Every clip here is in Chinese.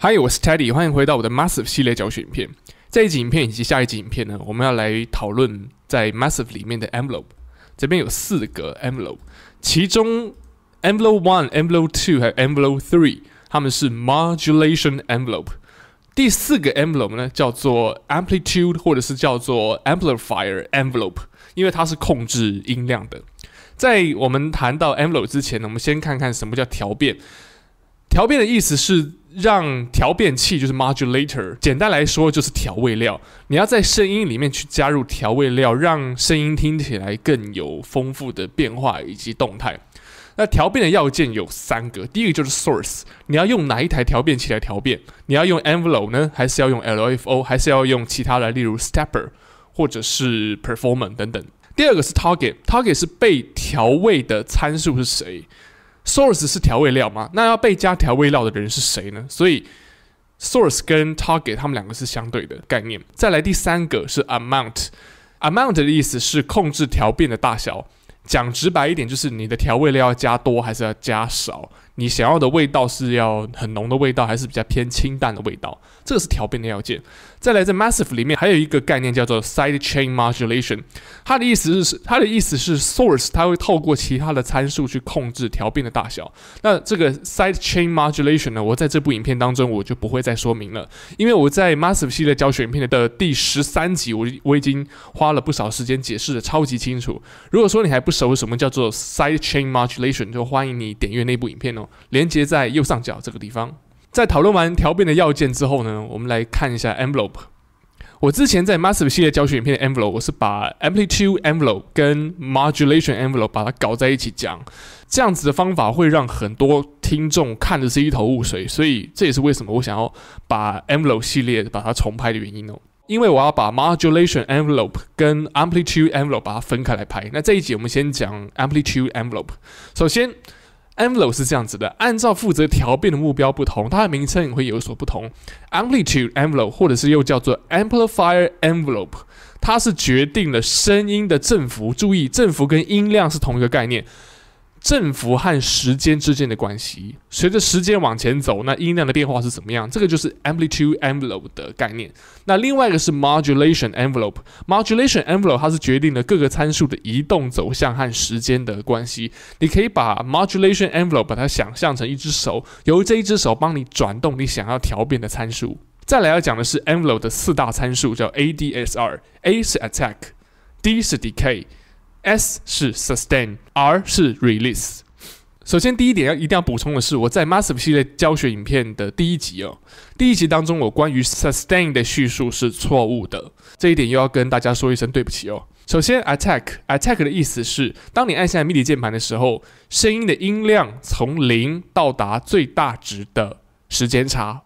嗨，我是 Teddy，欢迎回到我的 Massive 系列教学影片。这一集影片以及下一集影片呢，我们要来讨论在 Massive 里面的 Envelope。这边有四个 Envelope，其中 Envelope One、Envelope Two 和 Envelope Three 它们是 Modulation Envelope。第四个 Envelope 呢，叫做 Amplitude，或者是叫做 Amplifier Envelope，因为它是控制音量的。在我们谈到 Envelope 之前呢，我们先看看什么叫调变。调变的意思是让调变器，就是 modulator。简单来说就是调味料，你要在声音里面去加入调味料，让声音听起来更有丰富的变化以及动态。那调变的要件有三个，第一个就是 source，你要用哪一台调变器来调变？你要用 envelope 呢？还是要用 LFO？还是要用其他的，例如 stepper 或者是 performer 等等？第二个是 target，target 是被调味的参数是谁？Source 是调味料吗？那要被加调味料的人是谁呢？所以，source 跟 target 他们两个是相对的概念。再来第三个是 amount，amount 的意思是控制调变的大小。讲直白一点，就是你的调味料要加多还是要加少。你想要的味道是要很浓的味道，还是比较偏清淡的味道？这个是调变的要件。再来，在 Massive 里面还有一个概念叫做 Side Chain Modulation，它的意思是它的意思是 Source，它会透过其他的参数去控制调变的大小。那这个 Side Chain Modulation 呢？我在这部影片当中我就不会再说明了，因为我在 Massive 系列教学影片的第十三集，我我已经花了不少时间解释的超级清楚。如果说你还不熟，什么叫做 Side Chain Modulation，就欢迎你点阅那部影片哦。连接在右上角这个地方。在讨论完调变的要件之后呢，我们来看一下 envelope。我之前在 Massive 系列教学影片 envelope，我是把 amplitude envelope 跟 modulation envelope 把它搞在一起讲，这样子的方法会让很多听众看的是一头雾水，所以这也是为什么我想要把 envelope 系列把它重拍的原因哦。因为我要把 modulation envelope 跟 amplitude envelope 把它分开来拍。那这一集我们先讲 amplitude envelope。首先。Envelope 是这样子的，按照负责调变的目标不同，它的名称也会有所不同。Amplitude Envelope，或者是又叫做 Amplifier Envelope，它是决定了声音的振幅。注意，振幅跟音量是同一个概念。振幅和时间之间的关系，随着时间往前走，那音量的变化是怎么样？这个就是 amplitude envelope 的概念。那另外一个是 modulation envelope，modulation envelope 它是决定了各个参数的移动走向和时间的关系。你可以把 modulation envelope 把它想象成一只手，由这一只手帮你转动你想要调变的参数。再来要讲的是 envelope 的四大参数，叫 ADSR，A 是 attack，D 是 decay。S 是 sustain，R 是 release。首先，第一点要一定要补充的是，我在 Massive 系列教学影片的第一集哦，第一集当中我关于 sustain 的叙述是错误的，这一点又要跟大家说一声对不起哦。首先，attack attack 的意思是，当你按下 MIDI 键盘的时候，声音的音量从零到达最大值的时间差，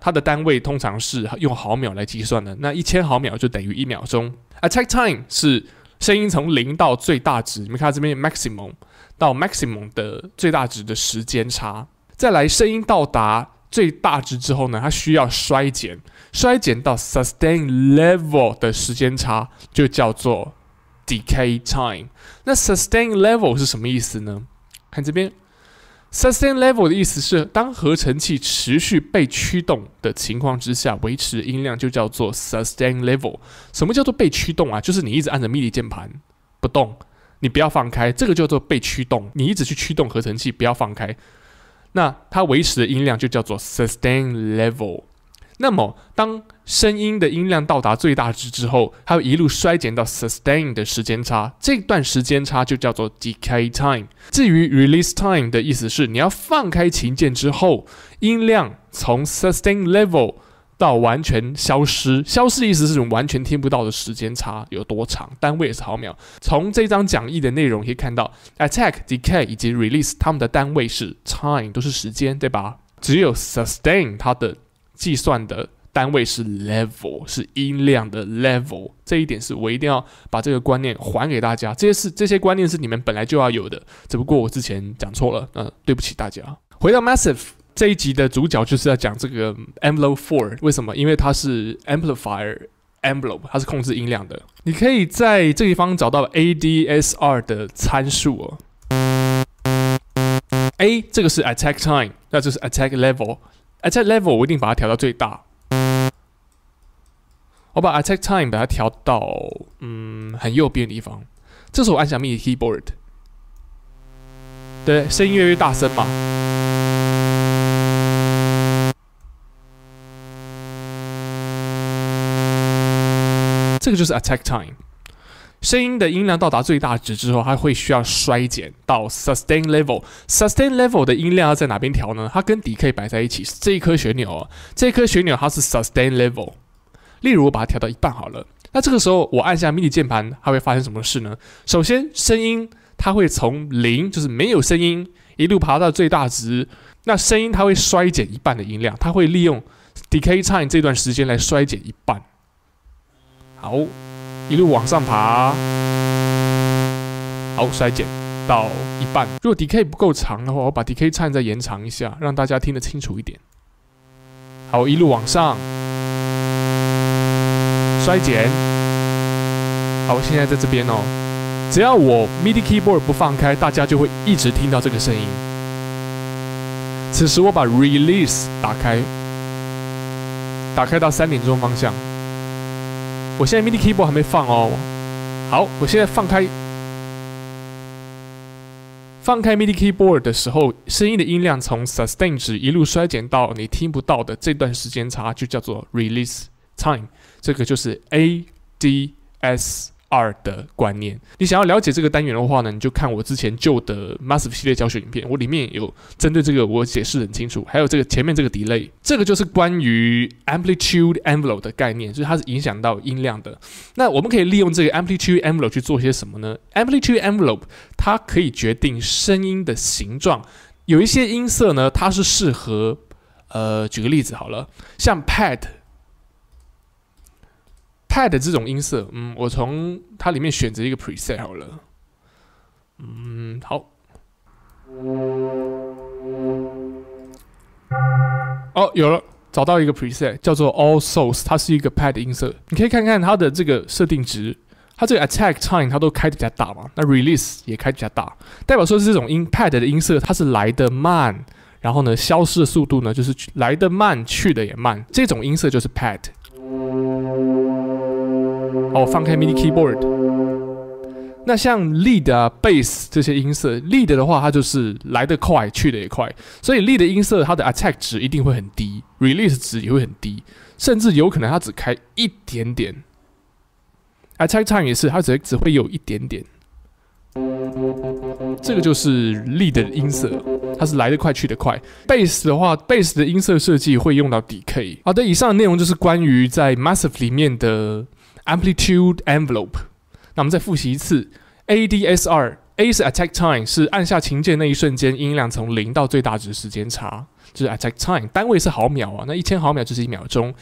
它的单位通常是用毫秒来计算的，那一千毫秒就等于一秒钟。attack time 是声音从零到最大值，你们看这边 maximum 到 maximum 的最大值的时间差。再来，声音到达最大值之后呢，它需要衰减，衰减到 sustain level 的时间差就叫做 decay time。那 sustain level 是什么意思呢？看这边。Sustain level 的意思是，当合成器持续被驱动的情况之下，维持音量就叫做 sustain level。什么叫做被驱动啊？就是你一直按着 MIDI 键盘不动，你不要放开，这个叫做被驱动。你一直去驱动合成器，不要放开，那它维持的音量就叫做 sustain level。那么，当声音的音量到达最大值之后，它会一路衰减到 sustain 的时间差，这段时间差就叫做 decay time。至于 release time 的意思是，你要放开琴键之后，音量从 sustain level 到完全消失，消失意思是完全听不到的时间差有多长，单位也是毫秒。从这张讲义的内容可以看到，attack、decay 以及 release 它们的单位是 time，都是时间，对吧？只有 sustain 它的。计算的单位是 level，是音量的 level，这一点是我一定要把这个观念还给大家。这些是这些观念是你们本来就要有的，只不过我之前讲错了，嗯，对不起大家。回到 Massive 这一集的主角就是要讲这个 Envelope Four，为什么？因为它是 Amplifier Envelope，它是控制音量的。你可以在这地方找到 ADSR 的参数，A 哦。这个是 Attack Time，那这是 Attack Level。Attack level 我一定把它调到最大，我把 Attack time 把它调到嗯很右边的地方，这时候按下 Mini keyboard，对，声音越来越大声嘛，这个就是 Attack time。声音的音量到达最大值之后，它会需要衰减到 sustain level。sustain level 的音量要在哪边调呢？它跟 decay 摆在一起，这一颗旋钮哦，这一颗旋钮它是 sustain level。例如我把它调到一半好了，那这个时候我按下 mini 键盘，它会发生什么事呢？首先声音它会从零，就是没有声音，一路爬到最大值，那声音它会衰减一半的音量，它会利用 decay time 这段时间来衰减一半。好。一路往上爬，好，衰减到一半。如果 D K 不够长的话，我把 D K 长再延长一下，让大家听得清楚一点。好，一路往上，衰减。好，现在在这边哦。只要我 MIDI keyboard 不放开，大家就会一直听到这个声音。此时我把 Release 打开，打开到三点钟方向。我现在 MIDI keyboard 还没放哦，好，我现在放开，放开 MIDI keyboard 的时候，声音的音量从 sustain 值一路衰减到你听不到的这段时间差，就叫做 release time，这个就是 ADS。二的观念，你想要了解这个单元的话呢，你就看我之前旧的 Massive 系列教学影片，我里面有针对这个我解释很清楚。还有这个前面这个 Delay，这个就是关于 Amplitude Envelope 的概念，所以它是影响到音量的。那我们可以利用这个 Amplitude Envelope 去做些什么呢？Amplitude Envelope 它可以决定声音的形状，有一些音色呢，它是适合，呃，举个例子好了，像 Pad。pad 这种音色，嗯，我从它里面选择一个 preset 好了。嗯，好。哦，有了，找到一个 preset 叫做 All Souls，它是一个 pad 音色。你可以看看它的这个设定值，它这个 attack time 它都开的比较大嘛，那 release 也开比较大，代表说是这种音 pad 的音色它是来的慢，然后呢消失的速度呢就是来得慢去的也慢，这种音色就是 pad。我放开 mini keyboard。那像 lead 啊、bass 这些音色，lead 的话，它就是来得快，去得也快，所以 lead 的音色它的 attack 值一定会很低，release 值也会很低，甚至有可能它只开一点点。attack time 也是，它只只会有一点点。这个就是 lead 的音色，它是来得快去得快。bass 的话，bass 的音色设计会用到 decay。好的，以上的内容就是关于在 massive 里面的。Amplitude envelope，那我们再复习一次：ADSR，A 是 Attack time，是按下琴键那一瞬间音量从零到最大值时间差，就是 Attack time，单位是毫秒啊，那一千毫秒就是一秒钟。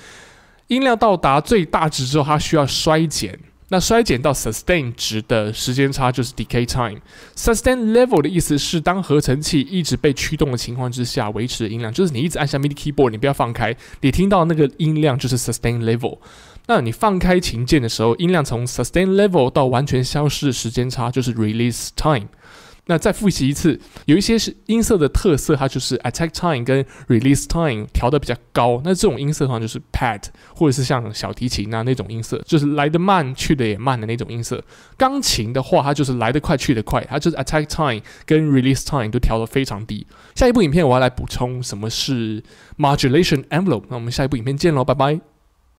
音量到达最大值之后，它需要衰减，那衰减到 Sustain 值的时间差就是 Decay time。Sustain level 的意思是，当合成器一直被驱动的情况之下，维持的音量，就是你一直按下 MIDI keyboard，你不要放开，你听到那个音量就是 Sustain level。那你放开琴键的时候，音量从 sustain level 到完全消失的时间差就是 release time。那再复习一次，有一些是音色的特色，它就是 attack time 跟 release time 调的比较高。那这种音色的话就是 pad，或者是像小提琴呐那种音色，就是来得慢去的也慢的那种音色。钢琴的话，它就是来得快去得快，它就是 attack time 跟 release time 都调的非常低。下一部影片我要来补充什么是 modulation envelope。那我们下一部影片见喽，拜拜。